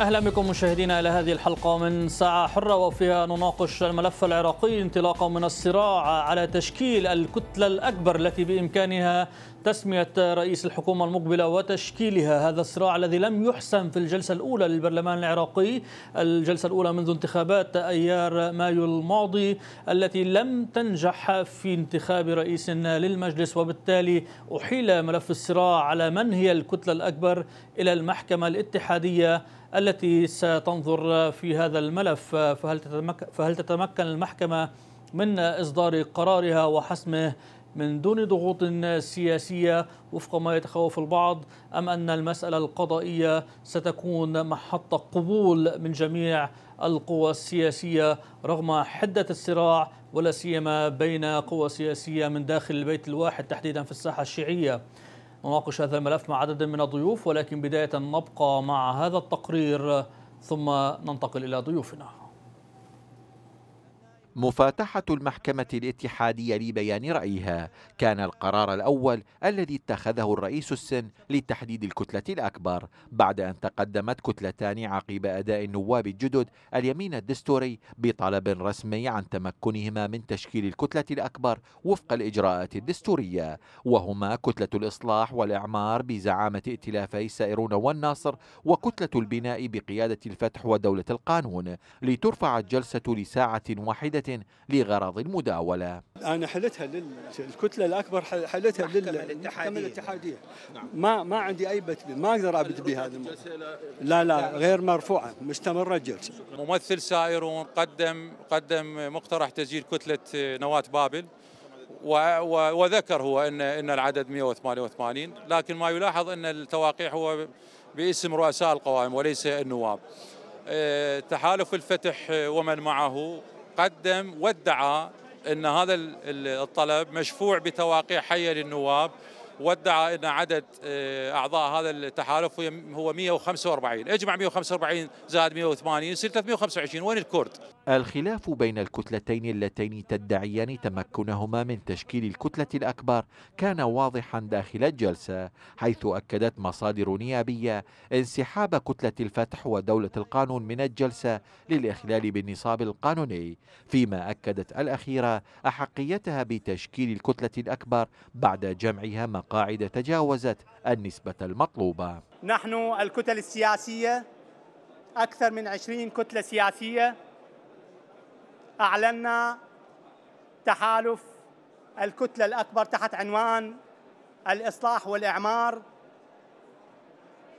أهلا بكم مشاهدينا إلى هذه الحلقة من ساعة حرة وفيها نناقش الملف العراقي انطلاقا من الصراع على تشكيل الكتلة الأكبر التي بإمكانها تسمية رئيس الحكومة المقبلة وتشكيلها هذا الصراع الذي لم يحسم في الجلسة الأولى للبرلمان العراقي الجلسة الأولى منذ انتخابات أيار مايو الماضي التي لم تنجح في انتخاب رئيس للمجلس وبالتالي أحيل ملف الصراع على من هي الكتلة الأكبر إلى المحكمة الاتحادية التي ستنظر في هذا الملف فهل تتمكن, فهل تتمكن المحكمة من إصدار قرارها وحسمه من دون ضغوط سياسية وفق ما يتخوف البعض أم أن المسألة القضائية ستكون محط قبول من جميع القوى السياسية رغم حدة الصراع ولا سيما بين قوى سياسية من داخل البيت الواحد تحديدا في الساحة الشيعية نناقش هذا الملف مع عدد من الضيوف ولكن بداية نبقى مع هذا التقرير ثم ننتقل إلى ضيوفنا مفاتحة المحكمة الاتحادية لبيان رأيها كان القرار الأول الذي اتخذه الرئيس السن لتحديد الكتلة الأكبر بعد أن تقدمت كتلتان عقب أداء النواب الجدد اليمين الدستوري بطلب رسمي عن تمكنهما من تشكيل الكتلة الأكبر وفق الإجراءات الدستورية وهما كتلة الإصلاح والإعمار بزعامة ائتلافي سائرون والناصر وكتلة البناء بقيادة الفتح ودولة القانون لترفع الجلسة لساعة واحدة لغرض المداولة أنا حلتها للكتلة الأكبر حلتها للمحكمة الاتحادية نعم. ما ما عندي أي بت... ما أقدر أبت بها لا لا غير مرفوعة مستمرة الجلسة ممثل سائرون قدم قدم مقترح تسجيل كتلة نواة بابل وذكر هو ان ان العدد 188 لكن ما يلاحظ ان التواقيع هو باسم رؤساء القوائم وليس النواب آه، تحالف الفتح ومن معه قدم وادعى ان هذا الطلب مشفوع بتواقيع حيه للنواب وادعى ان عدد آه، اعضاء هذا التحالف هو 145 اجمع 145 زائد 180 يصير 325 وين الكرد الخلاف بين الكتلتين اللتين تدعيان تمكنهما من تشكيل الكتله الاكبر كان واضحا داخل الجلسه حيث اكدت مصادر نيابيه انسحاب كتله الفتح ودوله القانون من الجلسه للاخلال بالنصاب القانوني فيما اكدت الاخيره احقيتها بتشكيل الكتله الاكبر بعد جمعها ما القاعدة تجاوزت النسبة المطلوبة نحن الكتل السياسية أكثر من 20 كتلة سياسية أعلنا تحالف الكتلة الأكبر تحت عنوان الإصلاح والإعمار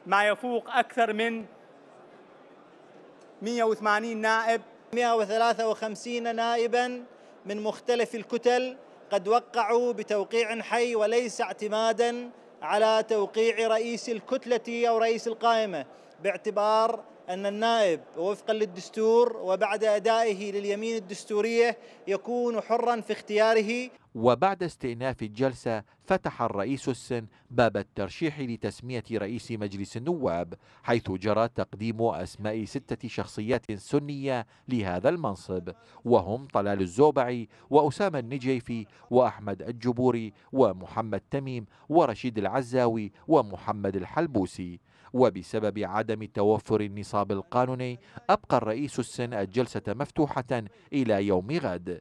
ما يفوق أكثر من 180 نائب 153 نائبا من مختلف الكتل قد وقعوا بتوقيع حي وليس اعتمادا على توقيع رئيس الكتلة أو رئيس القائمة باعتبار أن النائب وفقا للدستور وبعد أدائه لليمين الدستورية يكون حرا في اختياره وبعد استئناف الجلسة فتح الرئيس السن باب الترشيح لتسمية رئيس مجلس النواب حيث جرى تقديم أسماء ستة شخصيات سنية لهذا المنصب وهم طلال الزوبعي وأسامة النجيفي وأحمد الجبوري ومحمد تميم ورشيد العزاوي ومحمد الحلبوسي وبسبب عدم توفر النصاب القانوني أبقى الرئيس السن الجلسة مفتوحة إلى يوم غد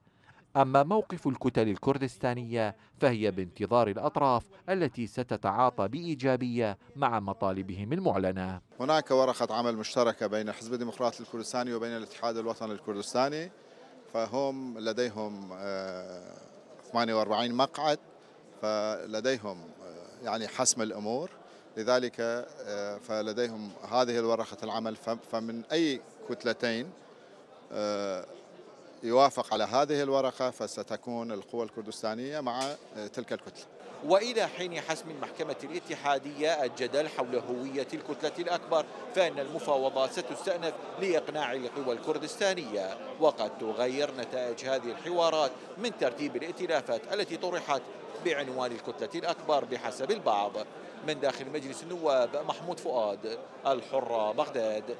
أما موقف الكتل الكردستانية فهي بانتظار الأطراف التي ستتعاطى بإيجابية مع مطالبهم المعلنة هناك ورقة عمل مشتركة بين حزب الديمقراطي الكردستاني وبين الاتحاد الوطني الكردستاني فهم لديهم 48 آه، مقعد فلديهم آه، يعني حسم الأمور لذلك آه، فلديهم هذه الورقة العمل فمن أي كتلتين آه، يوافق على هذه الورقة فستكون القوى الكردستانية مع آه، تلك الكتلة وإلى حين حسم المحكمة الاتحادية الجدل حول هوية الكتلة الأكبر فإن المفاوضات ستستأنف لإقناع القوى الكردستانية وقد تغير نتائج هذه الحوارات من ترتيب الائتلافات التي طرحت بعنوان الكتلة الأكبر بحسب البعض من داخل مجلس النواب محمود فؤاد الحرة بغداد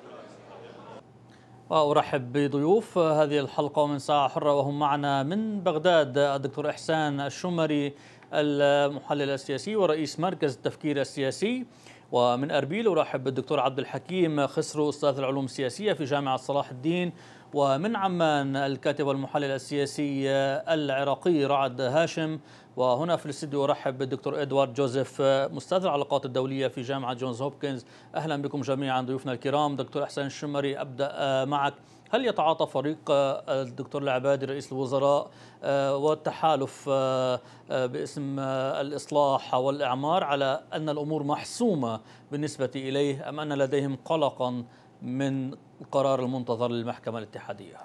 وأرحب بضيوف هذه الحلقة ومن ساعة حرة وهم معنا من بغداد الدكتور إحسان الشمري المحلل السياسي ورئيس مركز التفكير السياسي ومن أربيل أرحب بالدكتور عبد الحكيم خسرو أستاذ العلوم السياسية في جامعة صلاح الدين ومن عمان الكاتب والمحلل السياسي العراقي رعد هاشم وهنا في الاستديو ارحب بالدكتور ادوارد جوزيف مستاذ العلاقات الدوليه في جامعه جونز هوبكنز اهلا بكم جميعا ضيوفنا الكرام دكتور احسان الشمري ابدا آه، معك هل يتعاطى فريق آه، الدكتور العبادي رئيس الوزراء آه، والتحالف آه، باسم الإصلاح والإعمار على أن الأمور محسومة بالنسبة إليه أم أن لديهم قلقا من القرار المنتظر للمحكمة الاتحادية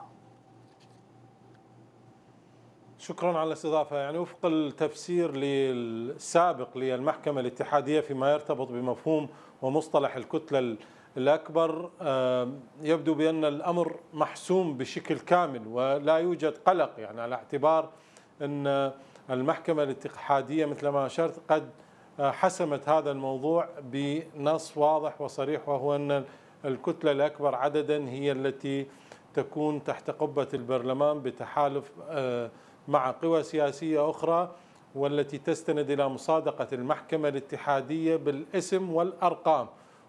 شكرا على الاستضافة يعني وفق التفسير السابق للمحكمة الاتحادية فيما يرتبط بمفهوم ومصطلح الكتلة الأكبر يبدو بأن الأمر محسوم بشكل كامل ولا يوجد قلق يعني على اعتبار أن المحكمة الاتحادية مثل ما أشرت قد آه، حسمت هذا الموضوع بنص واضح وصريح وهو أن الكتلة الأكبر عددا هي التي تكون تحت قبة البرلمان بتحالف آه، مع قوى سياسية أخرى والتي تستند إلى مصادقة المحكمة الاتحادية بالاسم والأرقام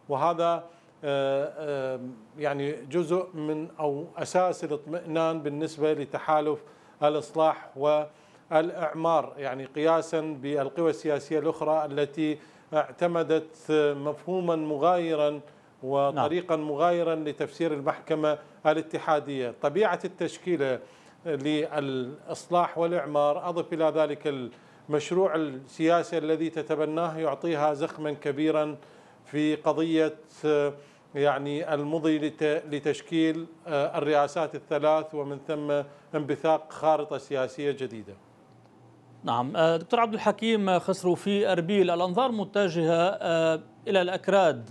وهذا آه، يعني جزء من أو أساس الاطمئنان بالنسبة لتحالف الإصلاح والإعمار يعني قياسا بالقوى السياسية الأخرى التي اعتمدت مفهوما مغايرا نعم. وطريقا مغايرا لتفسير المحكمة الاتحادية طبيعة التشكيلة للإصلاح والإعمار أضف إلى ذلك المشروع السياسي الذي تتبناه يعطيها زخما كبيرا في قضية يعني المضي لتشكيل آه، الرئاسات الثلاث ومن ثم انبثاق خارطة سياسية جديدة نعم آه، دكتور عبد الحكيم آه، خسروا في أربيل الأنظار متجهة إلى الأكراد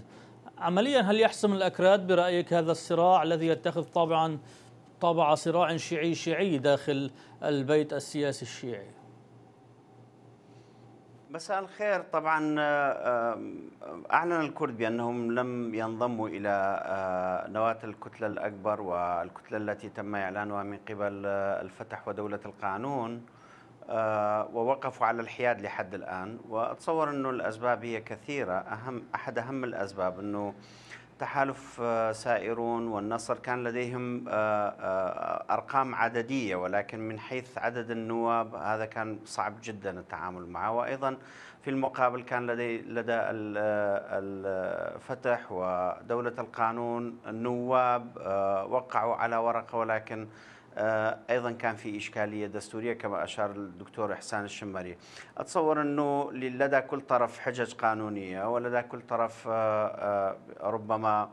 عمليا هل يحسم الأكراد برأيك هذا الصراع الذي يتخذ طبعا طابع صراع شيعي شيعي داخل البيت السياسي الشيعي مساء الخير طبعا آه، آه، أعلن الكرد بأنهم لم ينضموا إلى آه، نواة الكتلة الأكبر والكتلة التي تم إعلانها من قبل الفتح ودولة القانون ووقفوا على الحياد لحد الآن وأتصور أنه الأسباب هي كثيرة أهم أحد أهم الأسباب أنه تحالف آه، سائرون والنصر كان لديهم آه، آه، أرقام عددية ولكن من حيث عدد النواب هذا كان صعب جدا التعامل معه وأيضا في المقابل كان لدي لدى الفتح ودولة القانون النواب وقعوا على ورقة ولكن آه، ايضا كان في اشكاليه دستوريه كما اشار الدكتور احسان الشمري اتصور انه لدى كل طرف حجج قانونيه ولدى كل طرف آه، آه، ربما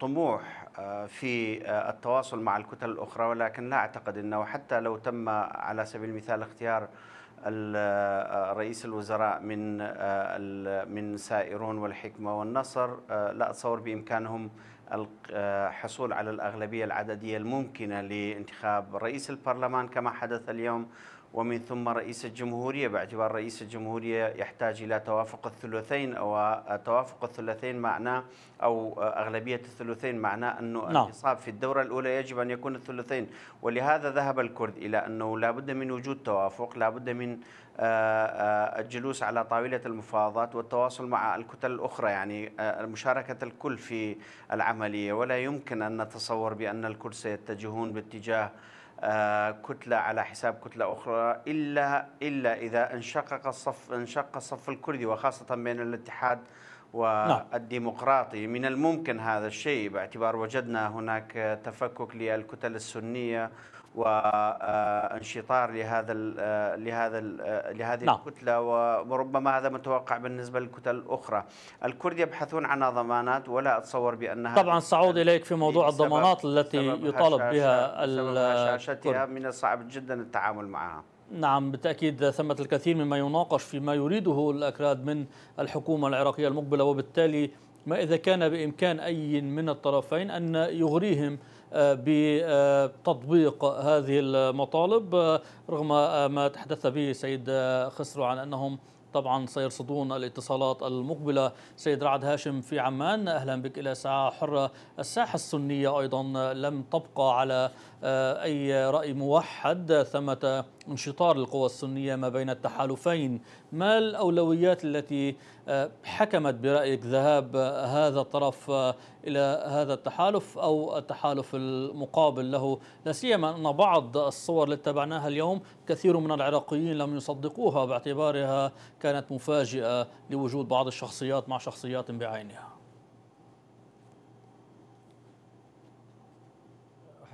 طموح في التواصل مع الكتل الاخرى ولكن لا اعتقد انه حتى لو تم على سبيل المثال اختيار رئيس الوزراء من من سائرون والحكمه والنصر لا اتصور بامكانهم الحصول آه، على الأغلبية العددية الممكنة لانتخاب رئيس البرلمان كما حدث اليوم ومن ثم رئيس الجمهورية باعتبار رئيس الجمهورية يحتاج إلى توافق الثلثين أو توافق الثلثين معناه أو أغلبية الثلثين معناه أنه نعم. الانتصاب في الدورة الأولى يجب أن يكون الثلثين ولهذا ذهب الكرد إلى أنه لا بد من وجود توافق لا بد من آه، آه، الجلوس على طاولة المفاوضات والتواصل مع الكتل الأخرى يعني آه، مشاركة الكل في العملية ولا يمكن أن نتصور بأن الكل سيتجهون باتجاه كتلة على حساب كتلة أخرى إلا إلا إذا انشقق الصف انشق الصف الكردي وخاصة بين الاتحاد نعم. والديمقراطي من الممكن هذا الشيء باعتبار وجدنا هناك تفكك للكتل السنية وانشطار لهذا آه، لهذا آه، لهذه نعم. الكتله وربما هذا متوقع بالنسبه للكتل الاخرى. الكرد يبحثون عن ضمانات ولا اتصور بانها طبعا سأعود اليك في موضوع إيه، الضمانات التي يطالب بها هشاشتها من الصعب جدا التعامل معها. نعم بالتأكيد ثمة الكثير مما يناقش فيما يريده الأكراد من الحكومة العراقية المقبلة وبالتالي ما إذا كان بإمكان أي من الطرفين أن يغريهم بتطبيق هذه المطالب رغم ما تحدث به سيد خسرو عن أنهم طبعا سيرصدون الاتصالات المقبلة سيد رعد هاشم في عمان أهلا بك إلى ساعة حرة الساحة السنية أيضا لم تبقى على آه، أي رأي موحد ثمة انشطار القوى السنية ما بين التحالفين ما الأولويات التي آه، حكمت برأيك ذهاب هذا الطرف آه، إلى هذا التحالف أو التحالف المقابل له لا سيما أن بعض الصور التي تبعناها اليوم كثير من العراقيين لم يصدقوها باعتبارها كانت مفاجئة لوجود بعض الشخصيات مع شخصيات بعينها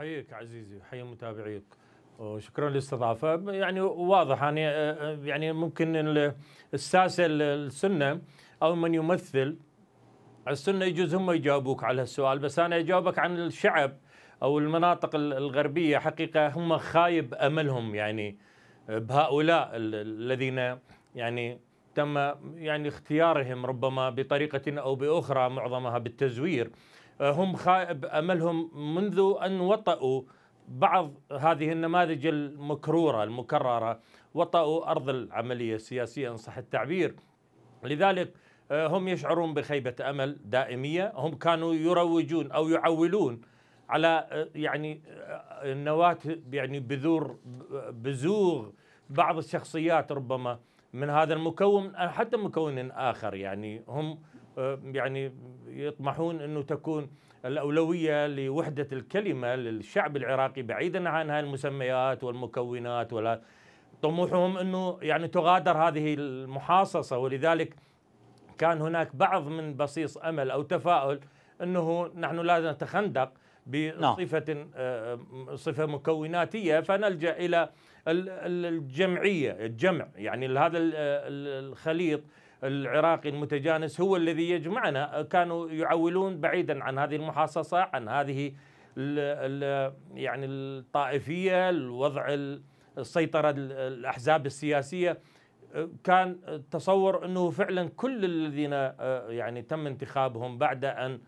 احييك عزيزي احيي متابعيك وشكرا للاستضافه يعني واضح يعني آه، آه، يعني ممكن الساسه السنه او من يمثل السنه يجوز هم يجاوبوك على السؤال بس انا اجاوبك عن الشعب او المناطق الغربيه حقيقه هم خايب املهم يعني بهؤلاء الذين يعني تم يعني اختيارهم ربما بطريقه او باخرى معظمها بالتزوير آه، هم خائب املهم منذ ان وطأوا بعض هذه النماذج المكروره المكرره وطأوا ارض العمليه السياسيه ان صح التعبير لذلك آه، هم يشعرون بخيبه امل دائميه هم كانوا يروجون او يعولون على آه، يعني نواه يعني بذور بزوغ بعض الشخصيات ربما من هذا المكون حتى مكون اخر يعني هم يعني يطمحون انه تكون الاولويه لوحده الكلمه للشعب العراقي بعيدا عن هاي المسميات والمكونات ولا طموحهم انه يعني تغادر هذه المحاصصه ولذلك كان هناك بعض من بصيص امل او تفاؤل انه نحن لا نتخندق نعم. بصفه آه، صفه مكوناتيه فنلجا الى الجمعيه الجمع يعني هذا الخليط العراقي المتجانس هو الذي يجمعنا كانوا يعولون بعيدا عن هذه المحاصصة عن هذه ال ال يعني الطائفية الوضع السيطرة الأحزاب السياسية كان تصور أنه فعلا كل الذين آه، يعني تم انتخابهم بعد أن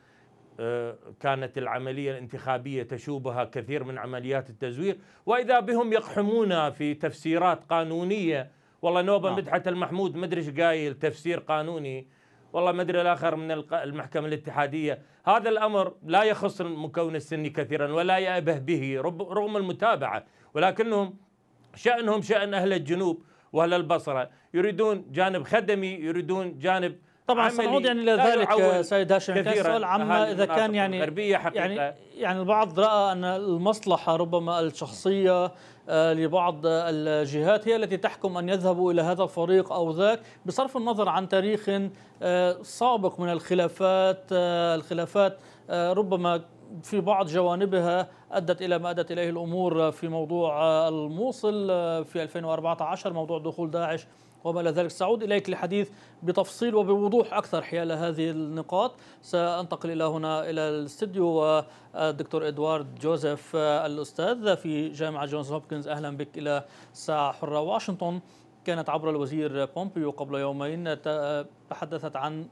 آه، كانت العملية الانتخابية تشوبها كثير من عمليات التزوير وإذا بهم يقحمون في تفسيرات قانونية والله نوبه نعم. مدحت المحمود مدري ايش قايل تفسير قانوني والله ما ادري الاخر من المحكمه الاتحاديه، هذا الامر لا يخص المكون السني كثيرا ولا يأبه به رغم المتابعه، ولكنهم شأنهم شأن اهل الجنوب واهل البصره، يريدون جانب خدمي، يريدون جانب طبعا سنعود يعني الى ذلك سيد هاشم كان سؤال عما اذا كان يعني يعني يعني البعض راى ان المصلحه ربما الشخصيه آه، لبعض الجهات هي التي تحكم أن يذهبوا إلى هذا الفريق أو ذاك بصرف النظر عن تاريخ آه، سابق من الخلافات آه، الخلافات ربما في بعض جوانبها أدت إلى ما أدت إليه الأمور في موضوع الموصل في 2014 موضوع دخول داعش وما إلى ذلك سأعود إليك لحديث بتفصيل وبوضوح أكثر حيال هذه النقاط سأنتقل إلى هنا إلى الاستديو والدكتور إدوارد جوزيف الأستاذ في جامعة جونز هوبكنز أهلا بك إلى ساعة حرة واشنطن كانت عبر الوزير بومبيو قبل يومين تحدثت عن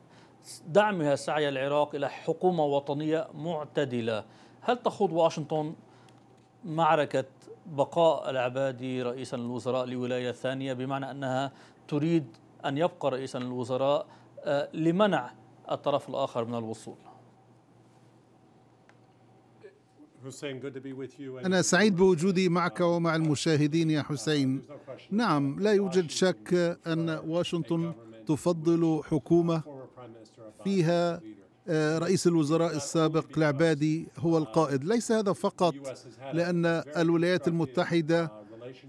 دعمها سعي العراق إلى حكومة وطنية معتدلة هل تخوض واشنطن معركة بقاء العبادي رئيسا للوزراء لولاية ثانية بمعنى أنها تريد أن يبقى رئيسا للوزراء آه، لمنع الطرف الآخر من الوصول أنا سعيد بوجودي معك ومع المشاهدين يا حسين نعم لا يوجد شك أن واشنطن تفضل حكومة فيها آه، رئيس الوزراء السابق العبادي هو القائد ليس هذا فقط لأن الولايات المتحدة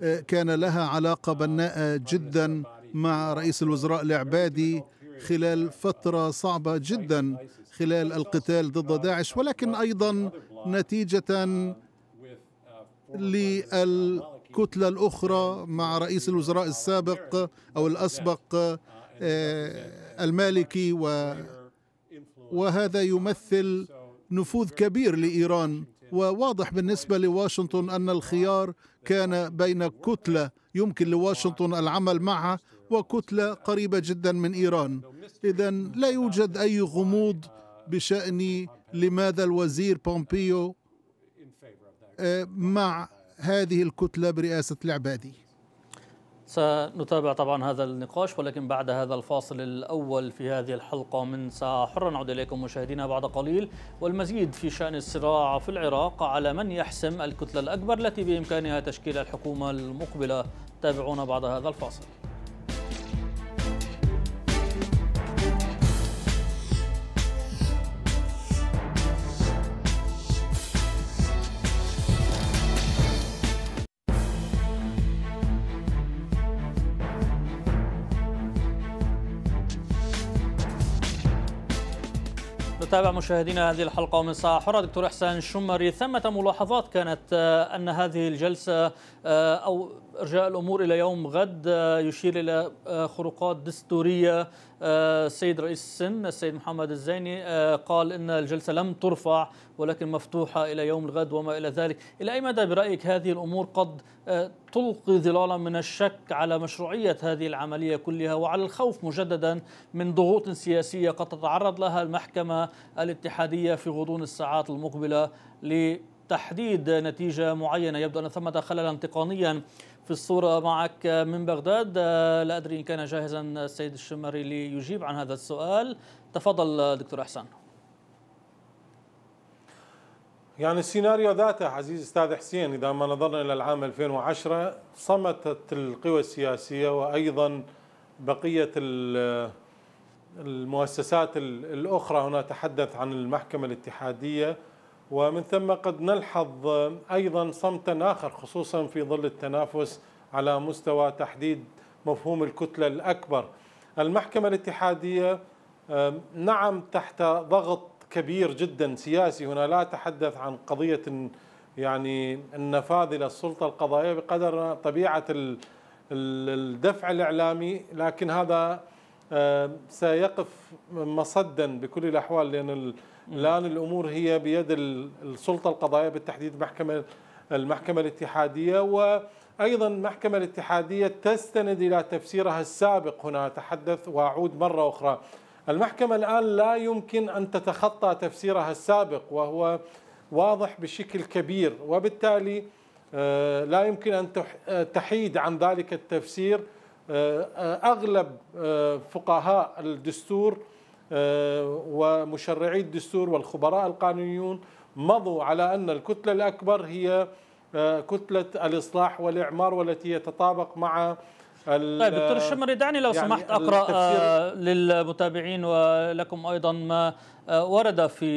آه، كان لها علاقة بناءة جدا مع رئيس الوزراء العبادي خلال فترة صعبة جدا خلال القتال ضد داعش ولكن أيضا نتيجة للكتلة الأخرى مع رئيس الوزراء السابق أو الأسبق آه، المالكي وهذا يمثل نفوذ كبير لإيران وواضح بالنسبة لواشنطن أن الخيار كان بين كتلة يمكن لواشنطن العمل معها وكتلة قريبة جدا من إيران إذا لا يوجد أي غموض بشأن لماذا الوزير بومبيو آه، مع هذه الكتلة برئاسة العبادي سنتابع طبعا هذا النقاش ولكن بعد هذا الفاصل الأول في هذه الحلقة من ساعة حرة نعود إليكم مشاهدينا بعد قليل والمزيد في شأن الصراع في العراق على من يحسم الكتلة الأكبر التي بإمكانها تشكيل الحكومة المقبلة تابعونا بعد هذا الفاصل نتابع مشاهدينا هذه الحلقة ومن ساعة حرة دكتور إحسان الشمري ثمة ملاحظات كانت آه، أن هذه الجلسة آه، أو إرجاء الأمور إلى يوم غد آه، يشير إلى آه، خروقات دستورية السيد آه، رئيس السن السيد محمد الزيني قال إن الجلسة لم ترفع ولكن مفتوحة إلى يوم الغد وما إلى ذلك إلى أي مدى برأيك هذه الأمور قد تلقي ظلالا من الشك على مشروعية هذه العملية كلها وعلى الخوف مجددا من ضغوط سياسية قد تتعرض لها المحكمة الاتحادية في غضون الساعات المقبلة لتحديد نتيجة معينة يبدو أن ثمة خللا تقنيا في الصورة معك من بغداد آه، لا أدري إن كان جاهزا السيد الشمري ليجيب عن هذا السؤال تفضل دكتور أحسان يعني السيناريو ذاته عزيز استاذ حسين اذا ما نظرنا الى العام 2010 صمتت القوى السياسيه وايضا بقيه المؤسسات الاخرى هنا تحدث عن المحكمه الاتحاديه ومن ثم قد نلحظ أيضا صمتا آخر خصوصا في ظل التنافس على مستوى تحديد مفهوم الكتلة الأكبر المحكمة الاتحادية نعم تحت ضغط كبير جدا سياسي هنا لا أتحدث عن قضية يعني النفاذ إلى السلطة القضائية بقدر طبيعة الدفع الإعلامي لكن هذا سيقف مصدا بكل الأحوال لأن الآن الأمور هي بيد السلطة القضائية بالتحديد محكمة المحكمة الاتحادية وأيضا المحكمة الاتحادية تستند إلى تفسيرها السابق هنا أتحدث وأعود مرة أخرى المحكمة الآن لا يمكن أن تتخطى تفسيرها السابق وهو واضح بشكل كبير وبالتالي آه، لا يمكن أن آه، تحيد عن ذلك التفسير آه، أغلب فقهاء الدستور آه، ومشرعي الدستور والخبراء القانونيون مضوا على أن الكتلة الأكبر هي آه، كتلة الإصلاح والإعمار والتي يتطابق مع طيب دكتور الشمري دعني لو يعني سمحت اقرا آه، للمتابعين ولكم ايضا ما ورد في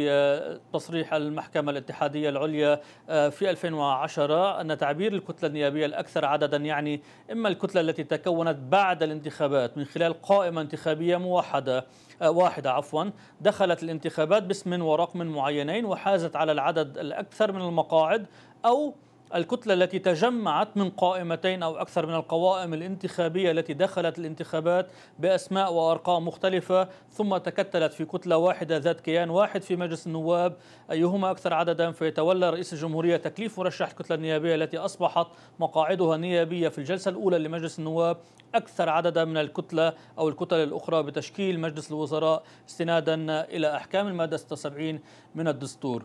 تصريح المحكمه الاتحاديه العليا في 2010 ان تعبير الكتله النيابيه الاكثر عددا يعني اما الكتله التي تكونت بعد الانتخابات من خلال قائمه انتخابيه موحده واحدة عفوا دخلت الانتخابات باسم ورقم معينين وحازت على العدد الأكثر من المقاعد أو الكتلة التي تجمعت من قائمتين أو أكثر من القوائم الانتخابية التي دخلت الانتخابات بأسماء وأرقام مختلفة ثم تكتلت في كتلة واحدة ذات كيان واحد في مجلس النواب أيهما أكثر عددا فيتولى رئيس الجمهورية تكليف مرشح الكتلة النيابية التي أصبحت مقاعدها نيابية في الجلسة الأولى لمجلس النواب أكثر عددا من الكتلة أو الكتل الأخرى بتشكيل مجلس الوزراء استنادا إلى أحكام المادة 76 من الدستور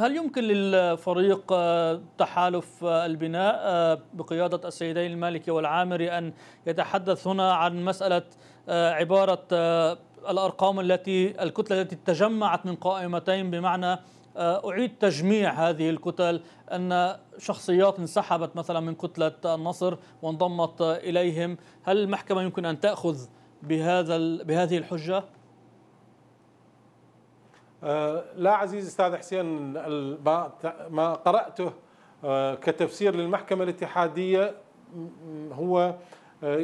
هل يمكن للفريق آه، تحالف آه، البناء آه، بقيادة السيدين المالكي والعامري أن يتحدث هنا عن مسألة عبارة الأرقام التي الكتلة التي تجمعت من قائمتين بمعنى أعيد تجميع هذه الكتل أن شخصيات انسحبت مثلا من كتلة النصر وانضمت إليهم هل المحكمة يمكن أن تأخذ بهذا بهذه الحجة؟ آه، لا عزيزي استاذ حسين ما قراته آه، كتفسير للمحكمه الاتحاديه هو آه،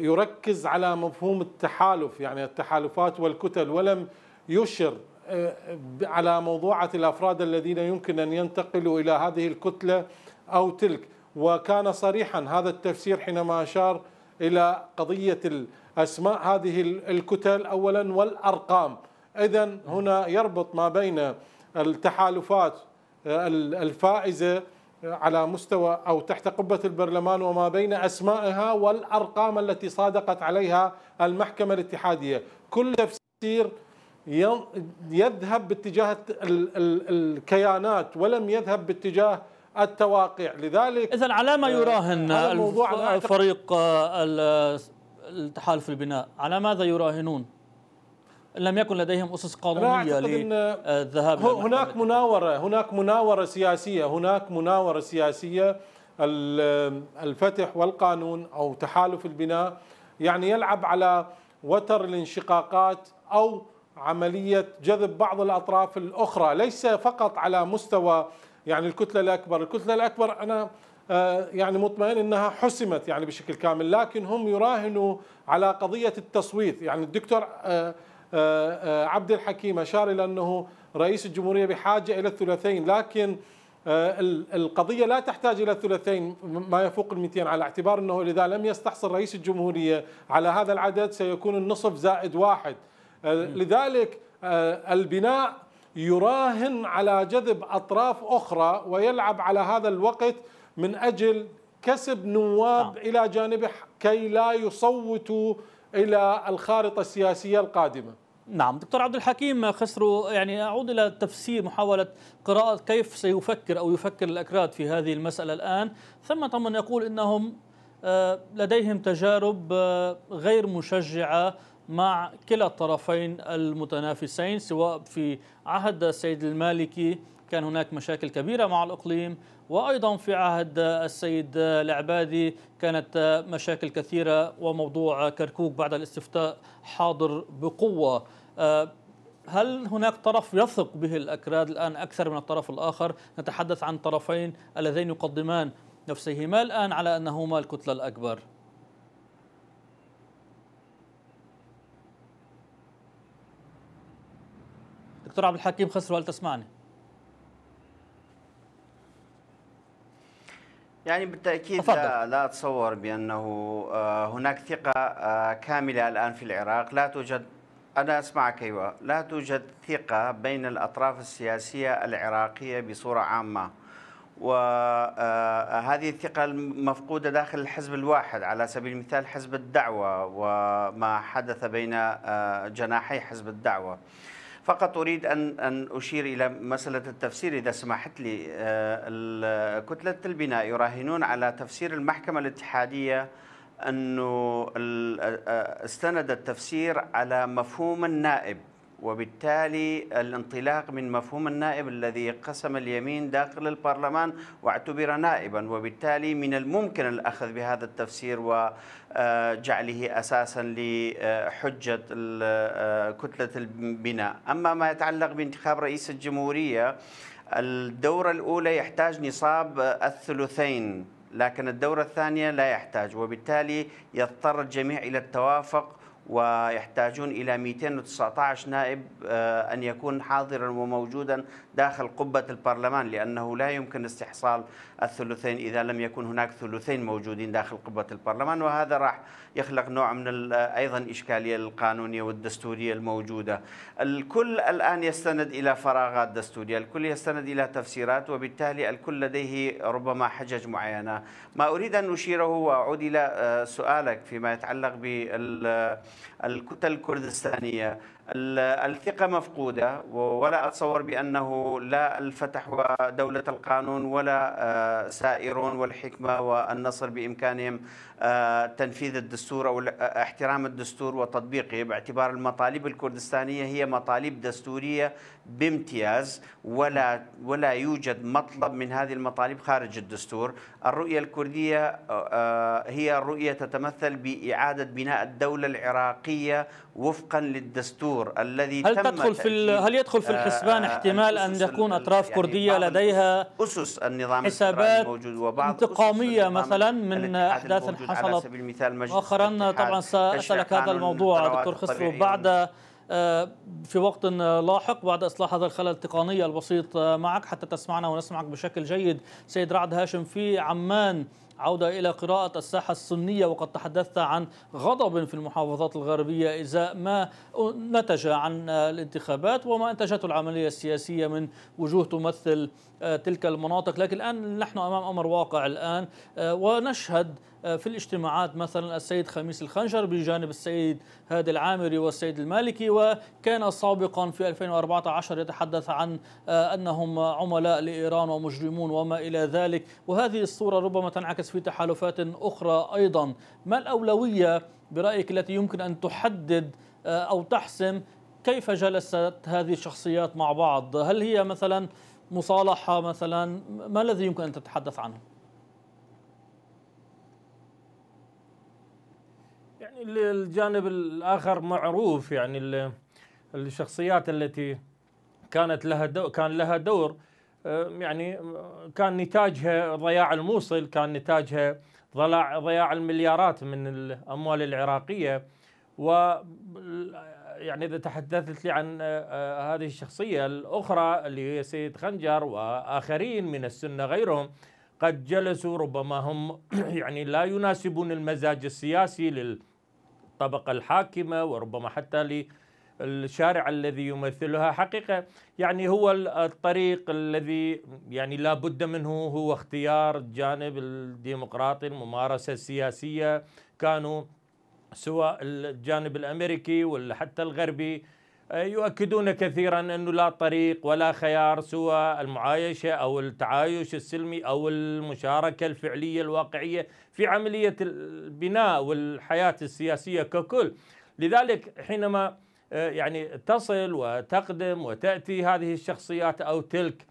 يركز على مفهوم التحالف يعني التحالفات والكتل ولم يشر على موضوعة الأفراد الذين يمكن أن ينتقلوا إلى هذه الكتلة أو تلك وكان صريحا هذا التفسير حينما أشار إلى قضية الأسماء هذه الكتل أولا والأرقام اذا هنا يربط ما بين التحالفات آه، الفائزه آه، على مستوى او تحت قبه البرلمان وما بين اسمائها والارقام التي صادقت عليها المحكمه الاتحاديه، كل تفسير يذهب باتجاه الكيانات ولم يذهب باتجاه التواقع، لذلك اذا على ما آه، يراهن الفريق التحالف البناء؟ على ماذا يراهنون؟ لم يكن لديهم أسس قانونية للذهاب آه، هناك مناورة هناك مناورة سياسية هناك مناورة سياسية الفتح والقانون أو تحالف البناء يعني يلعب على وتر الانشقاقات أو عملية جذب بعض الأطراف الأخرى ليس فقط على مستوى يعني الكتلة الأكبر الكتلة الأكبر أنا آه، يعني مطمئن انها حسمت يعني بشكل كامل لكن هم يراهنوا على قضيه التصويت يعني الدكتور آه، آه، آه، عبد الحكيم أشار إلى أنه رئيس الجمهورية بحاجة إلى الثلاثين لكن آه، القضية لا تحتاج إلى الثلثين ما يفوق المئتين على اعتبار أنه إذا لم يستحصل رئيس الجمهورية على هذا العدد سيكون النصف زائد واحد لذلك البناء يراهن على جذب أطراف أخرى ويلعب على هذا الوقت من أجل كسب نواب نعم. إلى جانبه كي لا يصوتوا الى الخارطه السياسيه القادمه نعم دكتور عبد الحكيم خسرو يعني اعود الى تفسير محاوله قراءه كيف سيفكر او يفكر الاكراد في هذه المساله الان ثمه من يقول انهم آه، لديهم تجارب آه، غير مشجعه مع كلا الطرفين المتنافسين سواء في عهد السيد المالكي كان هناك مشاكل كبيره مع الاقليم وأيضا في عهد السيد العبادي كانت مشاكل كثيرة وموضوع كركوك بعد الاستفتاء حاضر بقوة هل هناك طرف يثق به الأكراد الآن أكثر من الطرف الآخر نتحدث عن طرفين اللذين يقدمان نفسيهما الآن على أنهما الكتلة الأكبر دكتور عبد الحكيم خسر هل تسمعني يعني بالتاكيد أفضل. لا, لا اتصور بانه آه، هناك ثقه آه، كامله الان في العراق لا توجد انا اسمعك ايوه لا توجد ثقه بين الاطراف السياسيه العراقيه بصوره عامه وهذه آه، الثقة المفقودة داخل الحزب الواحد على سبيل المثال حزب الدعوة وما حدث بين جناحي حزب الدعوة فقط أريد أن أن أشير إلى مسألة التفسير إذا سمحت لي آه، كتلة البناء يراهنون على تفسير المحكمة الاتحادية أنه آه، آه، استند التفسير على مفهوم النائب وبالتالي الانطلاق من مفهوم النائب الذي قسم اليمين داخل البرلمان واعتبر نائبا وبالتالي من الممكن الأخذ بهذا التفسير وجعله أساسا لحجة كتلة البناء أما ما يتعلق بانتخاب رئيس الجمهورية الدورة الأولى يحتاج نصاب الثلثين لكن الدورة الثانية لا يحتاج وبالتالي يضطر الجميع إلى التوافق ويحتاجون إلى 219 نائب آه، أن يكون حاضرا وموجودا داخل قبة البرلمان لأنه لا يمكن استحصال الثلثين إذا لم يكن هناك ثلثين موجودين داخل قبة البرلمان وهذا راح يخلق نوع من أيضا إشكالية القانونية والدستورية الموجودة الكل الآن يستند إلى فراغات دستورية الكل يستند إلى تفسيرات وبالتالي الكل لديه ربما حجج معينة ما أريد أن أشيره وأعود إلى آه، سؤالك فيما يتعلق بالكتل الكردستانية الثقة مفقودة ولا أتصور بأنه لا الفتح ودولة القانون ولا آه، سائرون والحكمة والنصر بإمكانهم آه، تنفيذ الدستور أو احترام الدستور وتطبيقه باعتبار المطالب الكردستانية هي مطالب دستورية بامتياز ولا ولا يوجد مطلب من هذه المطالب خارج الدستور الرؤية الكردية آه، هي الرؤية تتمثل بإعادة بناء الدولة العراقية وفقا للدستور الدستور الذي هل تم تدخل في هل يدخل في آه، الحسبان احتمال ان يكون اطراف يعني كرديه يعني لديها اسس النظام حسابات موجود وبعض انتقاميه مثلا من احداث حصلت على سبيل مؤخرا طبعا ساسالك هذا الموضوع دكتور خسرو بعد آه، في وقت لاحق بعد إصلاح هذا الخلل التقني البسيط آه، معك حتى تسمعنا ونسمعك بشكل جيد سيد رعد هاشم في عمان عودة إلى قراءة الساحة السنية وقد تحدثت عن غضب في المحافظات الغربية إزاء ما نتج عن الانتخابات وما أنتجته العملية السياسية من وجوه تمثل آه، تلك المناطق لكن الآن نحن أمام أمر واقع الآن آه، ونشهد آه، في الاجتماعات مثلا السيد خميس الخنجر بجانب السيد هادي العامري والسيد المالكي وكان سابقا في 2014 يتحدث عن آه، أنهم عملاء لإيران ومجرمون وما إلى ذلك وهذه الصورة ربما تنعكس في تحالفات أخرى أيضا ما الأولوية برأيك التي يمكن أن تحدد آه، أو تحسم كيف جلست هذه الشخصيات مع بعض هل هي مثلا مصالحة مثلا ما الذي يمكن أن تتحدث عنه الجانب الاخر معروف يعني الشخصيات التي كانت لها دور كان لها دور آه، يعني آه، كان نتاجها ضياع الموصل كان نتاجها ضياع المليارات من الاموال العراقيه و يعني اذا تحدثت لي عن آه، هذه الشخصيه الاخرى اللي هي سيد خنجر واخرين من السنه غيرهم قد جلسوا ربما هم يعني لا يناسبون المزاج السياسي لل الطبقة الحاكمة وربما حتى للشارع الذي يمثلها حقيقة يعني هو الطريق الذي يعني لا بد منه هو اختيار الجانب الديمقراطي الممارسة السياسية كانوا سواء الجانب الأمريكي ولا حتى الغربي يؤكدون كثيرا أنه لا طريق ولا خيار سوى المعايشة أو التعايش السلمي أو المشاركة الفعلية الواقعية في عملية البناء والحياة السياسية ككل لذلك حينما آه، يعني تصل وتقدم وتأتي هذه الشخصيات أو تلك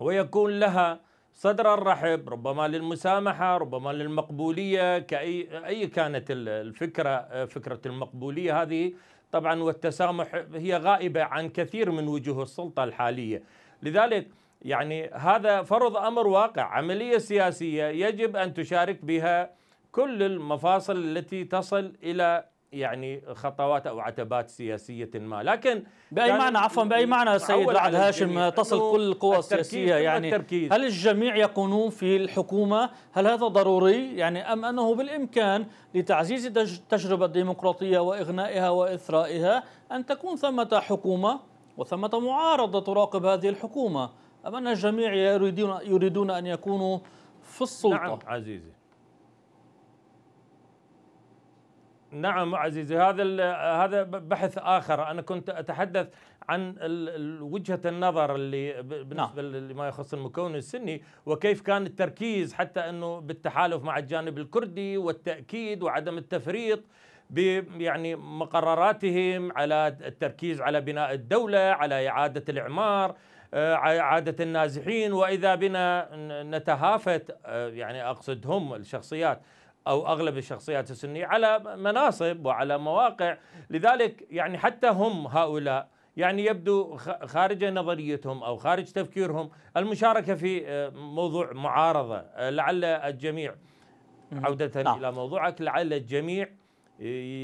ويكون لها صدر الرحب ربما للمسامحة ربما للمقبولية كأي أي كانت الفكرة آه، فكرة المقبولية هذه طبعا والتسامح هي غائبة عن كثير من وجوه السلطة الحالية لذلك يعني هذا فرض أمر واقع عملية سياسية يجب أن تشارك بها كل المفاصل التي تصل إلى يعني خطوات او عتبات سياسيه ما، لكن باي يعني معنى عفوا باي معنى سيد بعد هاشم تصل كل القوى السياسيه يعني التركيز. هل الجميع يكونون في الحكومه؟ هل هذا ضروري؟ يعني ام انه بالامكان لتعزيز التجربه الديمقراطيه واغنائها واثرائها ان تكون ثمه حكومه وثمه معارضه تراقب هذه الحكومه، ام ان الجميع يريدون يريدون ان يكونوا في السلطه؟ نعم عزيزي نعم عزيزي هذا هذا بحث اخر انا كنت اتحدث عن وجهه النظر اللي بالنسبه نعم. لما يخص المكون السني وكيف كان التركيز حتى انه بالتحالف مع الجانب الكردي والتاكيد وعدم التفريط ب يعني مقرراتهم على التركيز على بناء الدوله على اعاده الاعمار آه، عادة النازحين وإذا بنا نتهافت آه، يعني أقصد هم الشخصيات او اغلب الشخصيات السنيه على مناصب وعلى مواقع لذلك يعني حتى هم هؤلاء يعني يبدو خارج نظريتهم او خارج تفكيرهم المشاركه في آه، موضوع معارضه آه، لعل الجميع عوده نعم. الى موضوعك لعل الجميع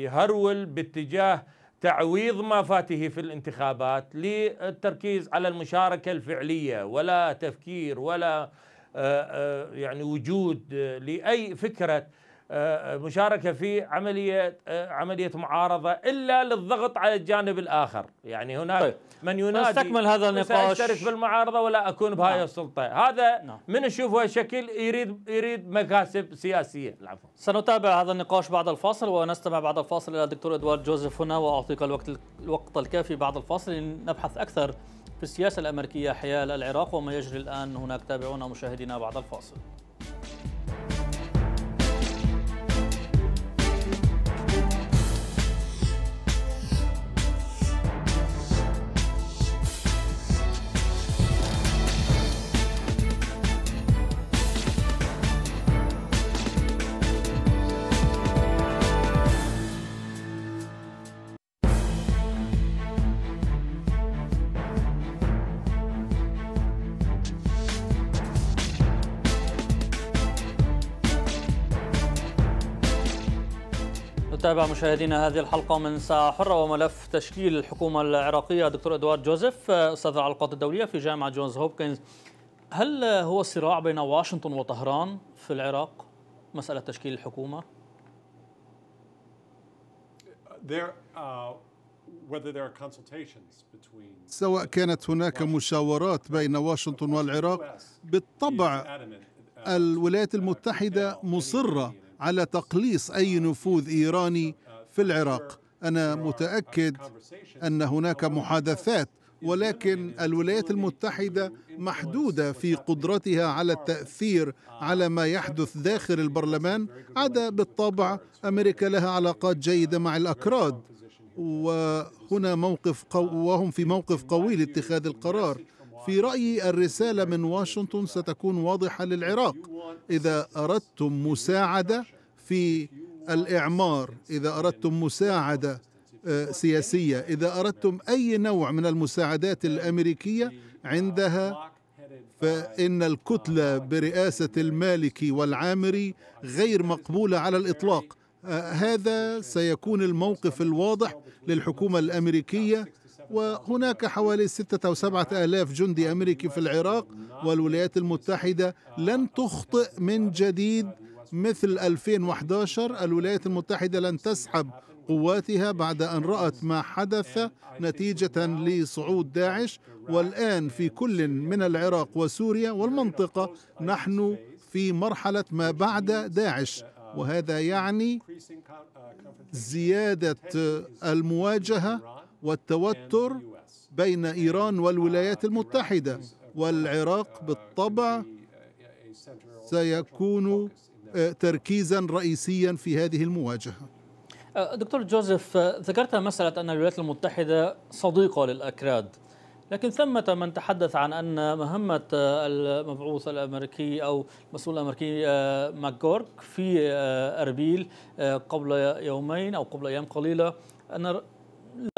يهرول باتجاه تعويض ما فاته في الانتخابات للتركيز على المشاركه الفعليه ولا تفكير ولا آه، يعني وجود لاي فكره آه، مشاركه في عمليه آه، عمليه معارضه الا للضغط على الجانب الاخر، يعني هناك طيب. من ينادي استكمل هذا النقاش اشترك بالمعارضه ولا اكون بهاي نعم. السلطه، هذا نعم. من نشوفه شكل يريد يريد مكاسب سياسيه، العفو. سنتابع هذا النقاش بعد الفاصل ونستمع بعد الفاصل الى الدكتور ادوارد جوزيف هنا واعطيك الوقت الوقت الكافي بعد الفاصل لنبحث اكثر في السياسه الامريكيه حيال العراق وما يجري الان هناك تابعونا مشاهدينا بعد الفاصل. نتابع مشاهدينا هذه الحلقة من ساعة حرة وملف تشكيل الحكومة العراقية دكتور إدوارد جوزيف أستاذ العلاقات الدولية في جامعة جونز هوبكنز هل هو صراع بين واشنطن وطهران في العراق مسألة تشكيل الحكومة؟ uh, سواء كانت هناك مشاورات بين واشنطن والعراق بالطبع uh, الولايات المتحدة مصرة على تقليص أي نفوذ إيراني في العراق أنا متأكد أن هناك محادثات ولكن الولايات المتحده محدوده في قدرتها على التاثير على ما يحدث داخل البرلمان عدا بالطبع امريكا لها علاقات جيده مع الاكراد وهنا موقف قو وهم في موقف قوي لاتخاذ القرار في رايي الرساله من واشنطن ستكون واضحه للعراق اذا اردتم مساعده في الاعمار اذا اردتم مساعده آه، سياسيه اذا اردتم اي نوع من المساعدات الامريكيه عندها فإن الكتلة برئاسة المالكي والعامري غير مقبولة على الإطلاق آه، هذا سيكون الموقف الواضح للحكومة الأمريكية وهناك حوالي ستة أو سبعة آلاف جندي أمريكي في العراق والولايات المتحدة لن تخطئ من جديد مثل 2011 الولايات المتحدة لن تسحب قواتها بعد أن رأت ما حدث نتيجة لصعود داعش والآن في كل من العراق وسوريا والمنطقة نحن في مرحلة ما بعد داعش وهذا يعني زيادة المواجهة والتوتر بين uh, ايران والولايات uh, المتحده uh, والعراق بالطبع سيكون تركيزا رئيسيا في هذه المواجهه أه، دكتور جوزيف أه، ذكرت مسألة أن الولايات المتحدة صديقة للأكراد لكن ثمة من تحدث عن أن مهمة أه، المبعوث الأمريكي أو المسؤول الأمريكي ماكغورك في أربيل قبل يومين أو قبل أيام قليلة أن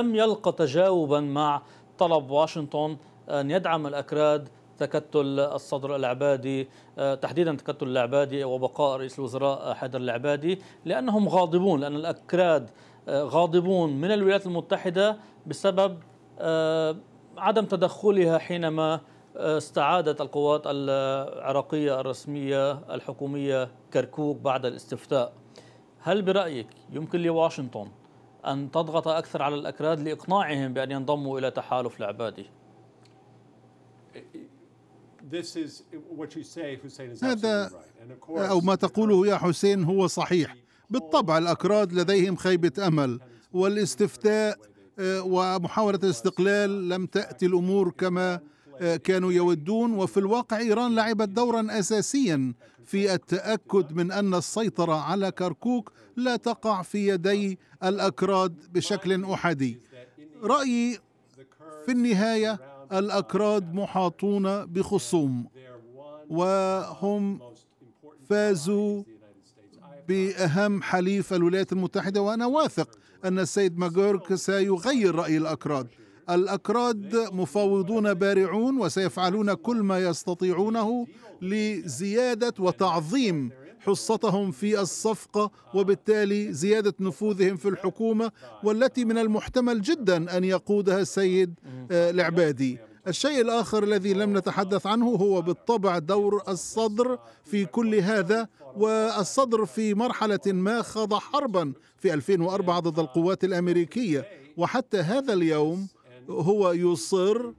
لم يلقى تجاوبا مع طلب واشنطن أن يدعم الأكراد تكتل الصدر العبادي آه، تحديدا تكتل العبادي وبقاء رئيس الوزراء حيدر العبادي لأنهم غاضبون لأن الأكراد آه، غاضبون من الولايات المتحدة بسبب آه، عدم تدخلها حينما استعادت القوات العراقية الرسمية الحكومية كركوك بعد الاستفتاء هل برأيك يمكن لواشنطن أن تضغط أكثر على الأكراد لإقناعهم بأن ينضموا إلى تحالف العبادي هذا أو ما تقوله يا حسين هو صحيح بالطبع الأكراد لديهم خيبة أمل والاستفتاء آه، ومحاولة الاستقلال لم تأتي الأمور كما آه، كانوا يودون وفي الواقع إيران لعبت دورا أساسيا في التأكد من أن السيطرة على كركوك لا تقع في يدي الأكراد بشكل أحادي رأيي في النهاية الأكراد محاطون بخصوم وهم فازوا بأهم حليف الولايات المتحدة وأنا واثق أن السيد ماجورك سيغير رأي الأكراد الأكراد مفاوضون بارعون وسيفعلون كل ما يستطيعونه لزيادة وتعظيم حصتهم في الصفقة وبالتالي زيادة نفوذهم في الحكومة والتي من المحتمل جدا أن يقودها السيد آه، العبادي الشيء الآخر الذي لم نتحدث عنه هو بالطبع دور الصدر في كل هذا والصدر في مرحلة ما خاض حربا في 2004 ضد القوات الأمريكية وحتى هذا اليوم هو يصر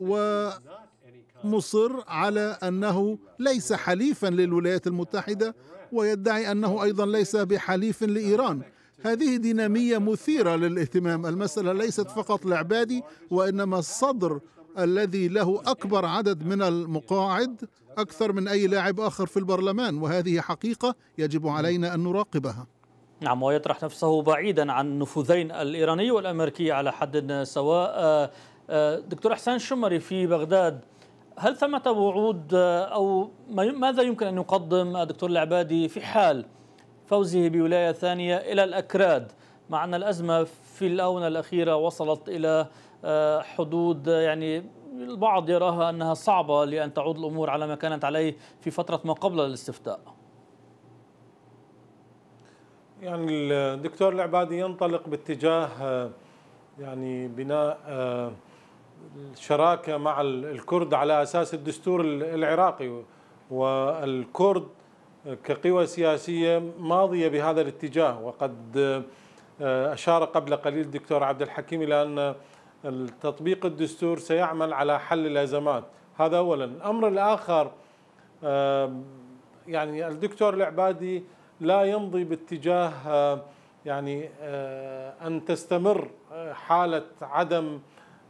ومصر على انه ليس حليفا للولايات المتحده ويدعي انه ايضا ليس بحليف لايران هذه ديناميه مثيره للاهتمام المساله ليست فقط لعبادي وانما الصدر الذي له اكبر عدد من المقاعد اكثر من اي لاعب اخر في البرلمان وهذه حقيقه يجب علينا ان نراقبها نعم ويطرح نفسه بعيدا عن النفوذين الإيراني والأمريكي على حد سواء آه، آه، دكتور احسان الشمري في بغداد هل ثمة وعود آه، أو ماذا يمكن أن يقدم الدكتور العبادي في حال فوزه بولاية ثانية إلى الأكراد مع أن الأزمة في الآونة الأخيرة وصلت إلى حدود يعني البعض يراها أنها صعبة لأن تعود الأمور على ما كانت عليه في فترة ما قبل الاستفتاء يعني الدكتور العبادي ينطلق باتجاه آه، يعني بناء الشراكة آه، مع الكرد على أساس الدستور العراقي والكرد كقوى سياسية ماضية بهذا الاتجاه وقد آه، أشار قبل قليل الدكتور عبد الحكيم إلى أن تطبيق الدستور سيعمل على حل الأزمات هذا أولا الأمر الآخر يعني الدكتور العبادي لا يمضي باتجاه آه، يعني آه، ان تستمر آه، حاله عدم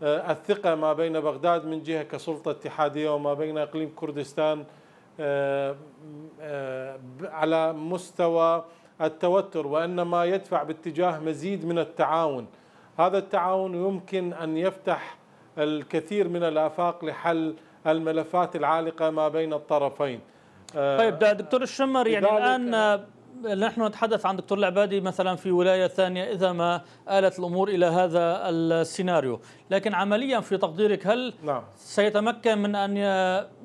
الثقه ما بين بغداد من جهه كسلطه اتحاديه وما بين اقليم كردستان على مستوى التوتر وانما يدفع باتجاه مزيد من التعاون. هذا التعاون يمكن ان يفتح الكثير من الافاق لحل الملفات العالقه ما بين الطرفين. طيب دكتور الشمر يعني الان نحن نتحدث عن دكتور العبادي مثلا في ولاية ثانية إذا ما آلت الأمور إلى هذا السيناريو لكن عمليا في تقديرك هل نعم. سيتمكن من أن